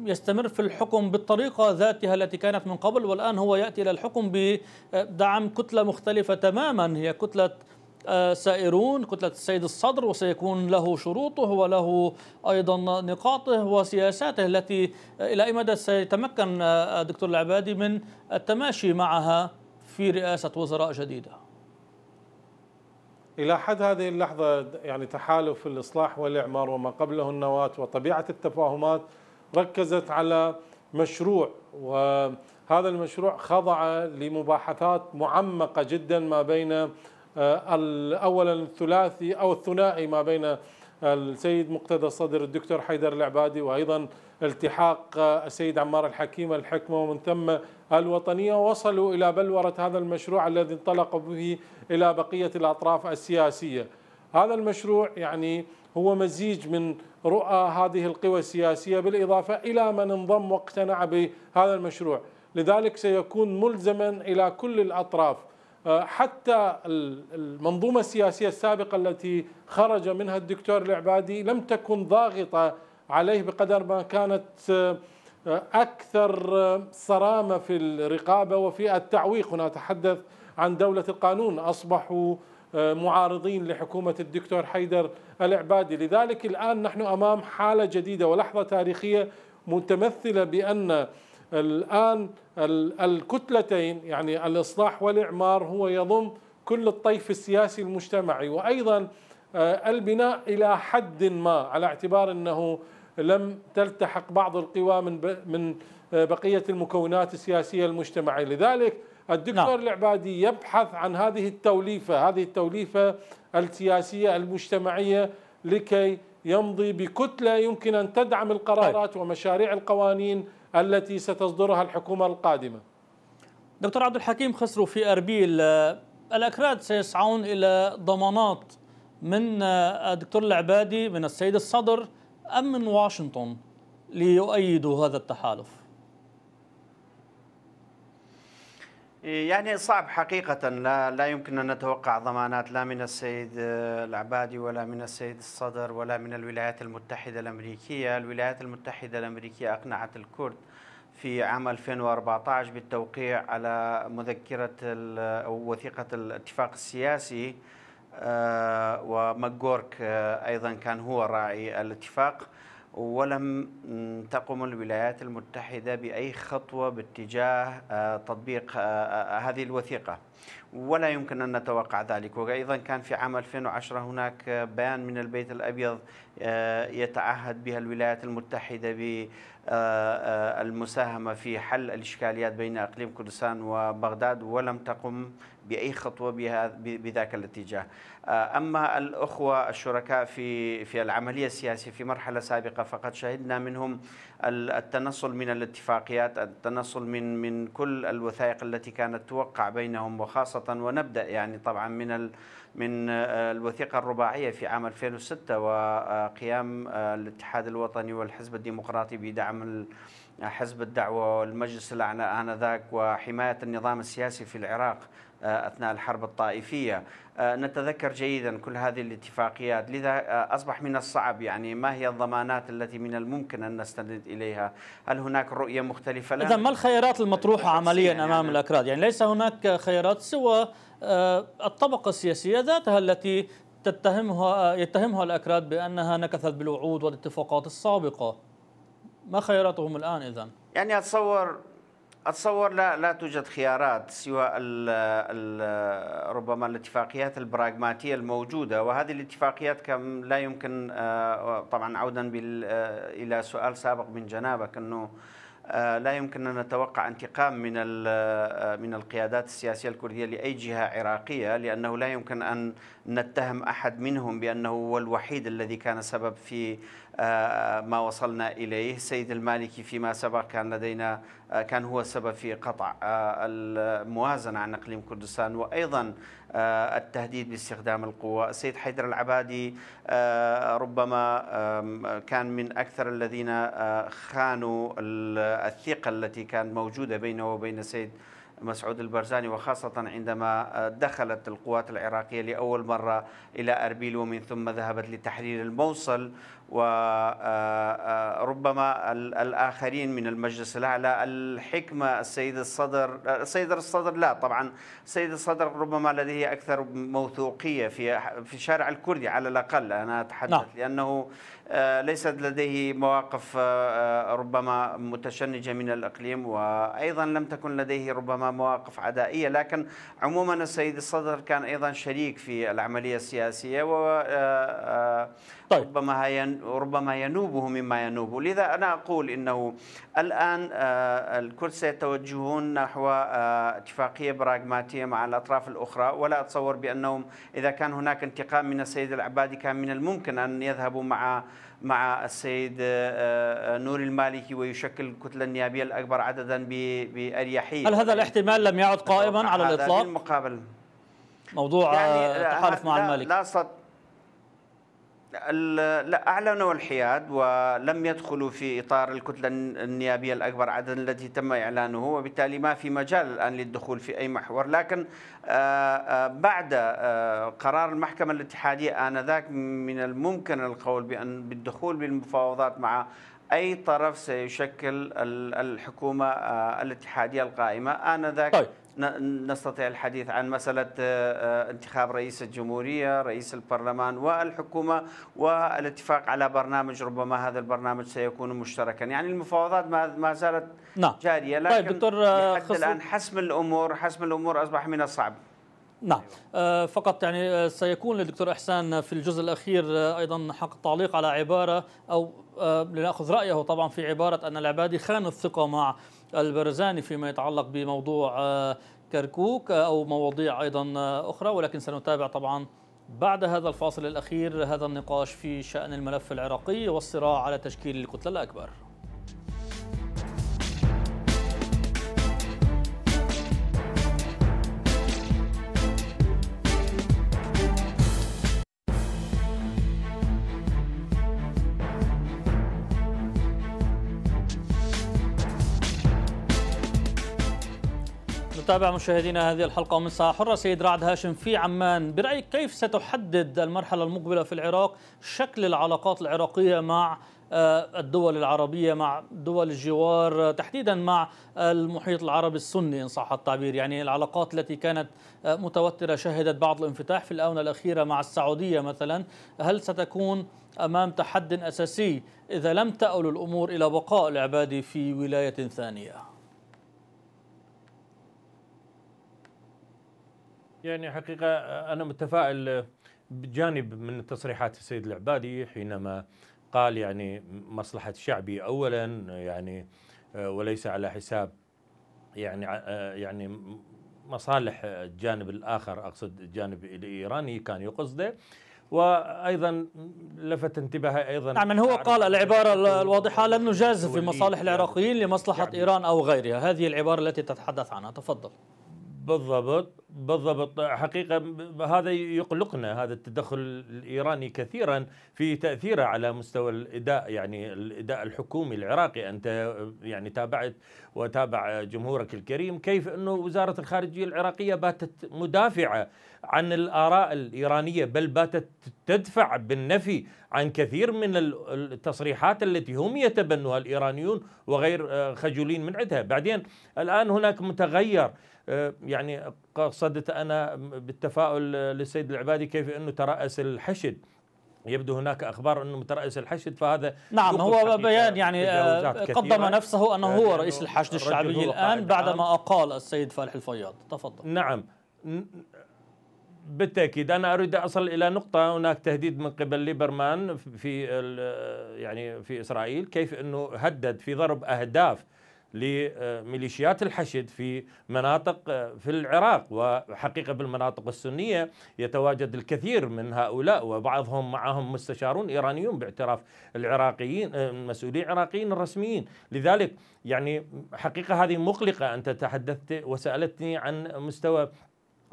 يستمر في الحكم بالطريقة ذاتها التي كانت من قبل والآن هو يأتي إلى الحكم بدعم كتلة مختلفة تماما هي كتلة سائرون كتلة السيد الصدر وسيكون له شروطه وله أيضا نقاطه وسياساته التي إلى أي مدى سيتمكن دكتور العبادي من التماشي معها في رئاسة وزراء جديدة إلى حد هذه اللحظة يعني تحالف الإصلاح والإعمار وما قبله النواة وطبيعة التفاهمات ركزت على مشروع وهذا المشروع خضع لمباحثات معمقة جدا ما بين آه، أولا الثلاثي أو الثنائي ما بين آه، السيد مقتدى الصدر الدكتور حيدر العبادي وأيضا التحاق آه، السيد عمار الحكيم الحكمة ومن ثم الوطنية وصلوا إلى بلورة هذا المشروع الذي انطلق به إلى بقية الأطراف السياسية هذا المشروع يعني هو مزيج من رؤى هذه القوى السياسية بالإضافة إلى من انضم واقتنع بهذا المشروع لذلك سيكون ملزما إلى كل الأطراف آه، حتى المنظومة السياسية السابقة التي خرج منها الدكتور العبادي لم تكن ضاغطة عليه بقدر ما كانت آه، أكثر صرامة في الرقابة وفي التعويق هنا أتحدث عن دولة القانون أصبحوا معارضين لحكومة الدكتور حيدر العبادي لذلك الآن نحن أمام حالة جديدة ولحظة تاريخية متمثلة بأن الآن الكتلتين يعني الإصلاح والإعمار هو يضم كل الطيف السياسي المجتمعي وأيضا آه، البناء إلى حد ما على اعتبار أنه لم تلتحق بعض القوى من من آه، بقيه المكونات السياسيه المجتمعيه لذلك الدكتور نعم. العبادي يبحث عن هذه التوليفه هذه التوليفه السياسيه المجتمعيه لكي يمضي بكتله يمكن ان تدعم القرارات طيب. ومشاريع القوانين التي ستصدرها الحكومه القادمه دكتور عبد الحكيم خسرو في اربيل آه، الاكراد سيسعون الى ضمانات من آه، الدكتور العبادي من السيد الصدر أم من واشنطن ليؤيدوا هذا التحالف؟ يعني صعب حقيقة لا, لا يمكن أن نتوقع ضمانات لا من السيد العبادي ولا من السيد الصدر ولا من الولايات المتحدة الأمريكية الولايات المتحدة الأمريكية أقنعت الكرد في عام 2014 بالتوقيع على مذكرة أو وثيقة الاتفاق السياسي آه، وماجورك آه، أيضا كان هو راعي الاتفاق ولم تقم الولايات المتحدة بأي خطوة باتجاه آه، تطبيق هذه الوثيقة ولا يمكن أن نتوقع ذلك وأيضا كان في عام 2010 هناك بيان من البيت الأبيض يتعهد بها الولايات المتحدة ب آه، آه، المساهمة في حل الإشكاليات بين أقليم كردستان وبغداد ولم تقم بأي خطوة بها بذاك الاتجاه آه، أما الأخوة الشركاء في في العملية السياسية في مرحلة سابقة فقد شهدنا منهم التنصل من الاتفاقيات التنصل من من كل الوثائق التي كانت توقع بينهم وخاصة ونبدأ يعني طبعا من من آه، الوثيقة الرباعية في عام 2006 وقيام آه، الاتحاد الوطني والحزب الديمقراطي بدعم حزب الدعوة والمجلس الأعلى آنذاك وحماية النظام السياسي في العراق آه، أثناء الحرب الطائفية نتذكر جيدا كل هذه الاتفاقيات لذا أصبح من الصعب يعني ما هي الضمانات التي من الممكن أن نستند إليها هل هناك رؤية مختلفة إذا ما الخيارات المطروحة عمليا يعني أمام يعني الأكراد يعني ليس هناك خيارات سوى آه، الطبقة السياسية ذاتها التي تتهمها يتهمها الأكراد بأنها نكثت بالوعود والاتفاقات السابقة ما خياراتهم الآن إذا؟ يعني أتصور أتصور لا لا توجد خيارات سوى ال ال ربما الاتفاقيات البراغماتية الموجودة وهذه الاتفاقيات كم لا يمكن آه، طبعا عودا آه، إلى سؤال سابق من جنابك أنه آه، لا يمكن أن نتوقع انتقام من آه، من القيادات السياسية الكردية لأي جهة عراقية لأنه لا يمكن أن نتهم أحد منهم بأنه هو الوحيد الذي كان سبب في آه، ما وصلنا إليه سيد المالكي فيما سبق كان لدينا كان هو السبب في قطع الموازنة عن إقليم كردستان وأيضا التهديد باستخدام القوة السيد حيدر العبادي ربما كان من أكثر الذين خانوا الثقة التي كانت موجودة بينه وبين السيد مسعود البرزاني وخاصة عندما دخلت القوات العراقية لأول مرة إلى أربيل ومن ثم ذهبت لتحرير الموصل وربما آه، آه، الآخرين من المجلس الأعلى الحكمة السيد الصدر السيد الصدر لا طبعا السيد الصدر ربما لديه أكثر موثوقية في في الشارع الكردي على الأقل أنا أتحدث نعم. لأنه آه، ليست لديه مواقف ربما متشنجة من الإقليم وأيضا لم تكن لديه ربما مواقف عدائية لكن عموما السيد الصدر كان أيضا شريك في العملية السياسية و طيب. ربما ين... ربما ينوبه مما ينوب لذا أنا أقول أنه الآن آه، الكل سيتوجهون نحو آه، اتفاقية براغماتية مع الأطراف الأخرى ولا أتصور بأنهم إذا كان هناك انتقام من السيد العبادي كان من الممكن أن يذهبوا مع مع السيد آه، نور المالكي ويشكل الكتلة النيابية الأكبر عددا بأريحية هل هذا الاحتمال لم يعد قائما على الإطلاق؟ بالمقابل موضوع يعني التحالف مع المالكي لا, لا لا أعلنوا الحياد ولم يدخلوا في إطار الكتلة النيابية الأكبر عددا الذي تم إعلانه وبالتالي ما في مجال الآن للدخول في أي محور لكن آه، آه، بعد آه، قرار المحكمة الاتحادية آنذاك من الممكن القول بأن بالدخول بالمفاوضات مع اي طرف سيشكل الحكومه آه، الاتحاديه القائمه انذاك طيب. نستطيع الحديث عن مساله آه، آه، انتخاب رئيس الجمهوريه، رئيس البرلمان والحكومه والاتفاق على برنامج ربما هذا البرنامج سيكون مشتركا، يعني المفاوضات ما زالت نعم. جاريه طيب لكن طيب دكتور الان حسم الامور حسم الامور اصبح من الصعب. نعم أيوة. فقط يعني أه، سيكون للدكتور إحسان في الجزء الأخير أه، أيضا حق التعليق على عبارة أو أه، لنأخذ رأيه طبعا في عبارة أن العبادي خان الثقة مع البرزاني فيما يتعلق بموضوع كركوك أو مواضيع أيضا أخرى ولكن سنتابع طبعا بعد هذا الفاصل الأخير هذا النقاش في شأن الملف العراقي والصراع على تشكيل الكتلة الأكبر نتابع مشاهدينا هذه الحلقة من ساعة حرة سيد رعد هاشم في عمان برأيك كيف ستحدد المرحلة المقبلة في العراق شكل العلاقات العراقية مع آه، الدول العربية مع دول الجوار تحديدا مع المحيط العربي السني إن صح التعبير يعني العلاقات التي كانت آه، متوترة شهدت بعض الانفتاح في الآونة الأخيرة مع السعودية مثلا هل ستكون أمام تحد أساسي إذا لم تأل الأمور إلى بقاء العبادي في ولاية ثانية؟ يعني حقيقة أنا متفائل بجانب من تصريحات السيد العبادي حينما قال يعني مصلحة شعبي أولا يعني آه، وليس على حساب يعني آه، يعني مصالح الجانب الآخر أقصد الجانب الإيراني كان يقصده وايضا لفت انتباهي ايضا نعم من هو قال العباره الواضحه لن نجازف في مصالح العراقيين لمصلحه ايران او غيرها هذه العباره التي تتحدث عنها تفضل بالضبط بالضبط حقيقة هذا يقلقنا هذا التدخل الإيراني كثيرا في تأثيره على مستوى الإداء يعني الإداء الحكومي العراقي أنت يعني تابعت وتابع جمهورك الكريم كيف أنه وزارة الخارجية العراقية باتت مدافعة عن الآراء الإيرانية بل باتت تدفع بالنفي عن كثير من التصريحات التي هم يتبنوها الإيرانيون وغير آه، خجولين من عندها بعدين الآن هناك متغير آه، يعني قصدت أنا بالتفاؤل للسيد العبادي كيف أنه ترأس الحشد يبدو هناك اخبار انه مترأس الحشد فهذا نعم هو بيان آه، يعني آه، قدم نفسه انه هو رئيس الحشد الشعبي الان بعدما نعم. اقال السيد فالح الفياض تفضل نعم بالتاكيد انا اريد اصل الى نقطه هناك تهديد من قبل ليبرمان في يعني في اسرائيل كيف انه هدد في ضرب اهداف لميليشيات الحشد في مناطق آه، في العراق وحقيقة بالمناطق السنية يتواجد الكثير من هؤلاء وبعضهم معهم مستشارون إيرانيون باعتراف العراقيين المسؤولين آه، العراقيين الرسميين لذلك يعني حقيقة هذه مقلقة أنت تحدثت وسألتني عن مستوى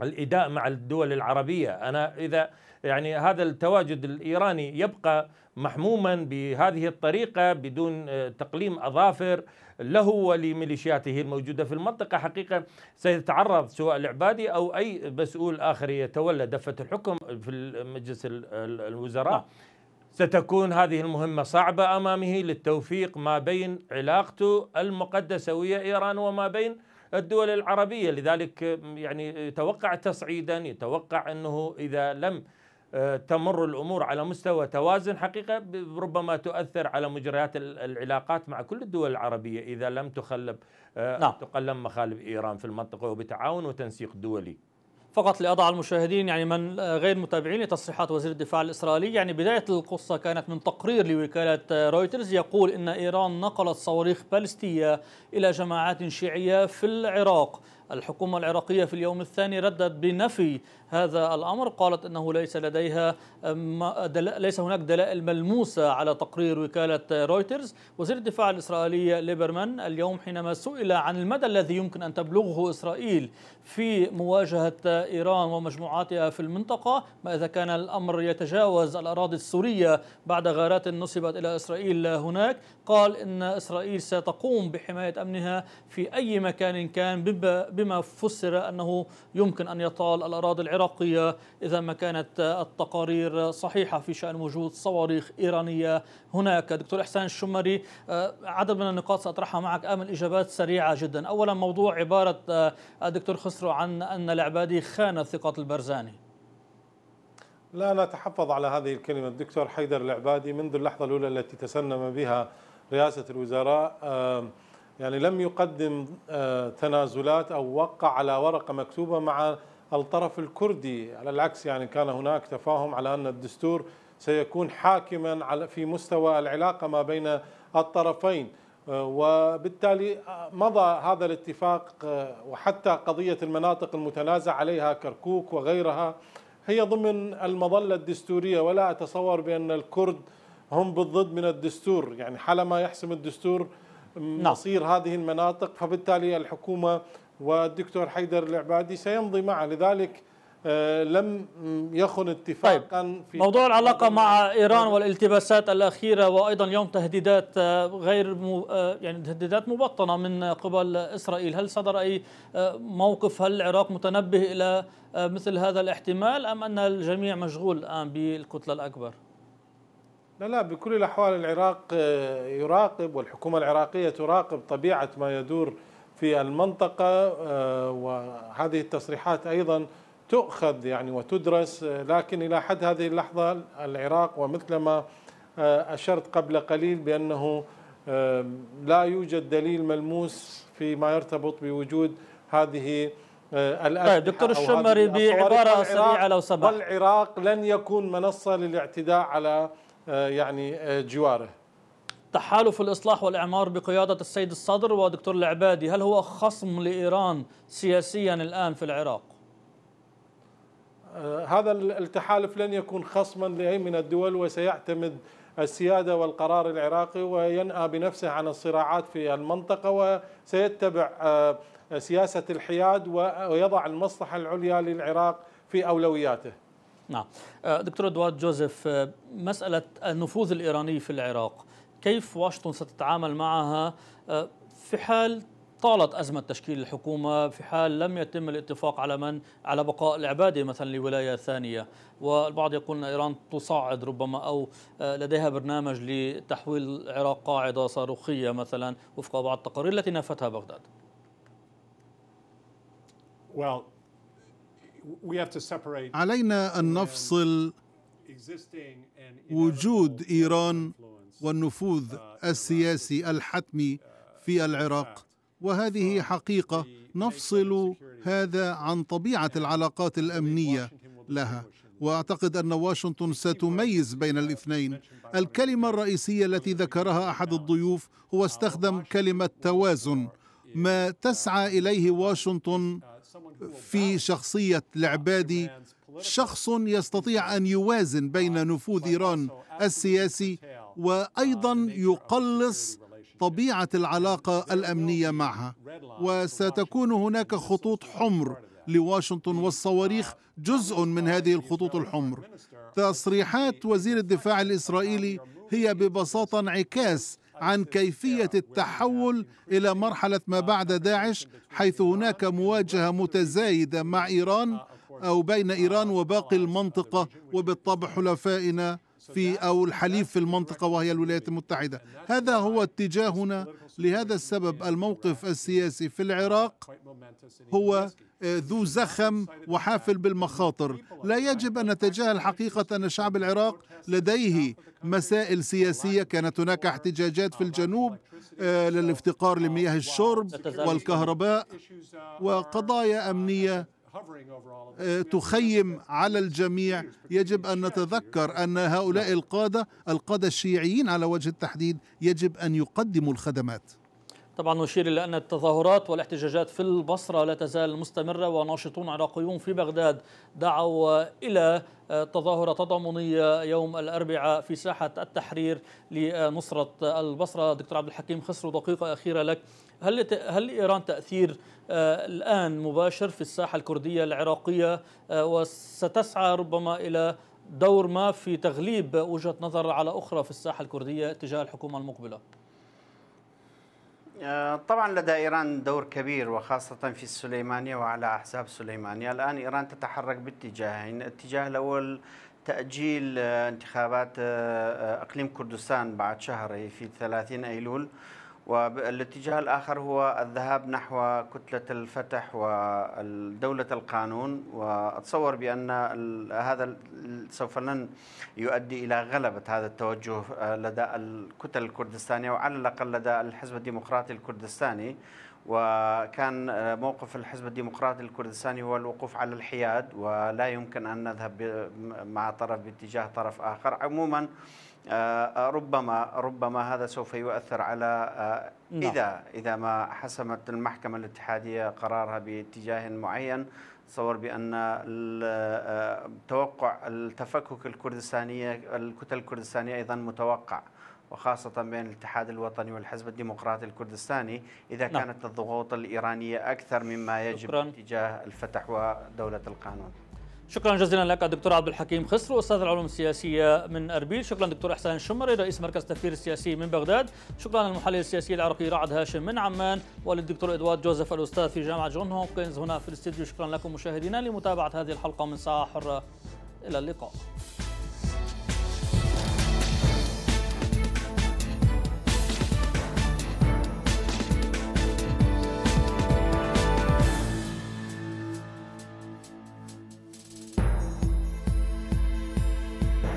الإداء مع الدول العربية أنا إذا يعني هذا التواجد الإيراني يبقى محموما بهذه الطريقة بدون آه، تقليم أظافر له ولميليشياته الموجودة في المنطقة حقيقة سيتعرض سواء العبادي أو أي مسؤول آخر يتولى دفة الحكم في مجلس الوزراء نعم. ستكون هذه المهمة صعبة أمامه للتوفيق ما بين علاقته المقدسة ويا إيران وما بين الدول العربية لذلك يعني يتوقع تصعيدا يتوقع أنه إذا لم آه، تمر الامور على مستوى توازن حقيقه ربما تؤثر على مجريات العلاقات مع كل الدول العربيه اذا لم تخلب آه، نعم. تقلم مخالب ايران في المنطقه وبتعاون وتنسيق دولي. فقط لاضع المشاهدين يعني من غير متابعين لتصريحات وزير الدفاع الاسرائيلي يعني بدايه القصه كانت من تقرير لوكاله رويترز يقول ان ايران نقلت صواريخ بالستيه الى جماعات شيعيه في العراق الحكومة العراقية في اليوم الثاني ردت بنفي هذا الأمر قالت أنه ليس لديها ليس هناك دلائل ملموسة على تقرير وكالة رويترز وزير الدفاع الإسرائيلي ليبرمان اليوم حينما سئل عن المدى الذي يمكن أن تبلغه إسرائيل في مواجهة إيران ومجموعاتها في المنطقة ما إذا كان الأمر يتجاوز الأراضي السورية بعد غارات نصبت إلى إسرائيل هناك قال إن إسرائيل ستقوم بحماية أمنها في أي مكان كان بما فسر أنه يمكن أن يطال الأراضي العراقية إذا ما كانت التقارير صحيحة في شأن وجود صواريخ إيرانية هناك دكتور إحسان الشمري آه، عدد من النقاط سأطرحها معك آمل إجابات سريعة جدا أولا موضوع عبارة الدكتور آه، خس مصر عن أن العبادي خان ثقة البرزاني لا نتحفظ على هذه الكلمة الدكتور حيدر العبادي منذ اللحظة الأولى التي تسنم بها رئاسة الوزراء يعني لم يقدم تنازلات أو وقع على ورقة مكتوبة مع الطرف الكردي على العكس يعني كان هناك تفاهم على أن الدستور سيكون حاكما في مستوى العلاقة ما بين الطرفين آه، وبالتالي آه، مضى هذا الاتفاق آه، وحتى قضية المناطق المتنازع عليها كركوك وغيرها هي ضمن المظلة الدستورية ولا أتصور بأن الكرد هم بالضد من الدستور يعني حالما يحسم الدستور نعم. مصير هذه المناطق فبالتالي الحكومة والدكتور حيدر العبادي سيمضي معه لذلك آه، لم يخن اتفاقا طيب. في موضوع العلاقة مع إيران والالتباسات الأخيرة وأيضا اليوم تهديدات آه، غير آه، يعني تهديدات مبطنة من قبل إسرائيل هل صدر أي موقف هل العراق متنبه إلى مثل هذا الاحتمال أم أن الجميع مشغول الآن بالكتلة الأكبر لا لا بكل الأحوال العراق يراقب والحكومة العراقية تراقب طبيعة ما يدور في المنطقة وهذه التصريحات أيضا تؤخذ يعني وتدرس آه، لكن إلى حد هذه اللحظة العراق ومثلما آه، أشرت قبل قليل بأنه آه، لا يوجد دليل ملموس فيما يرتبط بوجود هذه الأسلحة طيب دكتور الشمري بعبارة سريعة لو سمحت والعراق لن يكون منصة للاعتداء على يعني جواره تحالف الإصلاح والإعمار بقيادة السيد الصدر ودكتور العبادي هل هو خصم لإيران سياسيا الآن في العراق؟ هذا التحالف لن يكون خصما لأي من الدول وسيعتمد السيادة والقرار العراقي وينأى بنفسه عن الصراعات في المنطقة وسيتبع آه، سياسة الحياد ويضع المصلحة العليا للعراق في أولوياته نعم آه، دكتور ادوارد جوزيف آه، مسألة النفوذ الإيراني في العراق كيف واشنطن ستتعامل معها في حال طالت أزمة تشكيل الحكومة في حال لم يتم الاتفاق على من على بقاء العبادي مثلا لولاية ثانية والبعض يقول أن إيران تصعد ربما أو آه، لديها برنامج لتحويل العراق قاعدة صاروخية مثلا وفق بعض التقارير التي نفتها بغداد علينا أن نفصل وجود إيران والنفوذ uh, السياسي الحتمي في العراق وهذه حقيقه نفصل هذا عن طبيعه العلاقات الامنيه لها واعتقد ان واشنطن ستميز بين الاثنين الكلمه الرئيسيه التي ذكرها احد الضيوف هو استخدم كلمه توازن ما تسعى اليه واشنطن في شخصيه العبادي شخص يستطيع ان يوازن بين نفوذ ايران السياسي وايضا يقلص طبيعه العلاقه الامنيه معها وستكون هناك خطوط حمر لواشنطن والصواريخ جزء من هذه الخطوط الحمر تصريحات وزير الدفاع الاسرائيلي هي ببساطه انعكاس عن كيفيه التحول الى مرحله ما بعد داعش حيث هناك مواجهه متزايده مع ايران او بين ايران وباقي المنطقه وبالطبع حلفائنا في أو الحليف في المنطقة وهي الولايات المتحدة هذا هو اتجاهنا لهذا السبب الموقف السياسي في العراق هو آه، ذو زخم وحافل بالمخاطر لا يجب أن نتجاهل حقيقة أن شعب العراق لديه مسائل سياسية كانت هناك احتجاجات في الجنوب آه، للافتقار لمياه الشرب والكهرباء وقضايا أمنية آه، تخيم على الجميع يجب أن نتذكر أن هؤلاء القادة القادة الشيعيين على وجه التحديد يجب أن يقدموا الخدمات طبعا نشير إلى أن التظاهرات والاحتجاجات في البصرة لا تزال مستمرة وناشطون عراقيون في بغداد دعوا إلى تظاهرة تضامنية يوم الأربعاء في ساحة التحرير لنصرة البصرة دكتور عبد الحكيم خسرو دقيقة أخيرة لك هل هل إيران تأثير آه، الآن مباشر في الساحة الكردية العراقية آه، وستسعى ربما إلى دور ما في تغليب وجهة نظر على أخرى في الساحة الكردية تجاه الحكومة المقبلة؟ آه، طبعا لدى إيران دور كبير وخاصة في السليمانية وعلى أحزاب السليمانية الآن إيران تتحرك باتجاهين الاتجاه الأول تأجيل آه، انتخابات آه، أقليم كردستان بعد شهر في 30 أيلول والاتجاه الآخر هو الذهاب نحو كتلة الفتح ودولة القانون وأتصور بأن هذا سوف لن يؤدي إلى غلبة هذا التوجه آه، لدى الكتل الكردستانية وعلى الأقل لدى الحزب الديمقراطي الكردستاني وكان آه، موقف الحزب الديمقراطي الكردستاني هو الوقوف على الحياد ولا يمكن أن نذهب مع طرف باتجاه طرف آخر عموما آه، آه، ربما ربما هذا سوف يؤثر على آه، نعم. اذا اذا ما حسمت المحكمه الاتحاديه قرارها باتجاه معين تصور بان توقع التفكك الكردستانيه الكتل الكردستانيه ايضا متوقع وخاصة بين الاتحاد الوطني والحزب الديمقراطي الكردستاني إذا نعم. كانت الضغوط الإيرانية أكثر مما يجب شكرا. تجاه الفتح ودولة القانون شكرا جزيلا لك الدكتور عبد الحكيم خسرو استاذ العلوم السياسيه من اربيل شكرا دكتور احسان الشمري رئيس مركز التفكير السياسي من بغداد شكرا للمحلل السياسي العراقي رعد هاشم من عمان وللدكتور ادوارد جوزيف الاستاذ في جامعه جون هوبكنز هنا في الاستديو شكرا لكم مشاهدينا لمتابعه هذه الحلقه من ساعه حره الى اللقاء